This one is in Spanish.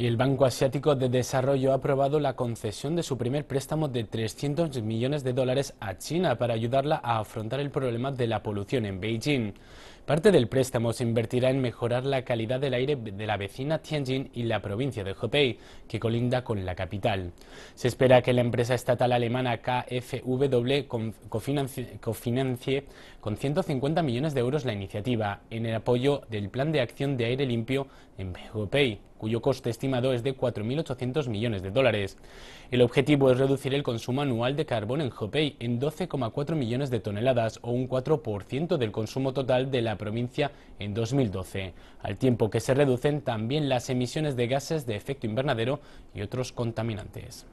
Y el Banco Asiático de Desarrollo ha aprobado la concesión de su primer préstamo de 300 millones de dólares a China para ayudarla a afrontar el problema de la polución en Beijing. Parte del préstamo se invertirá en mejorar la calidad del aire de la vecina Tianjin y la provincia de Hebei, que colinda con la capital. Se espera que la empresa estatal alemana KfW cofinancie, cofinancie con 150 millones de euros la iniciativa en el apoyo del Plan de Acción de Aire Limpio en Hebei cuyo coste estimado es de 4.800 millones de dólares. El objetivo es reducir el consumo anual de carbón en Hopei en 12,4 millones de toneladas o un 4% del consumo total de la provincia en 2012, al tiempo que se reducen también las emisiones de gases de efecto invernadero y otros contaminantes.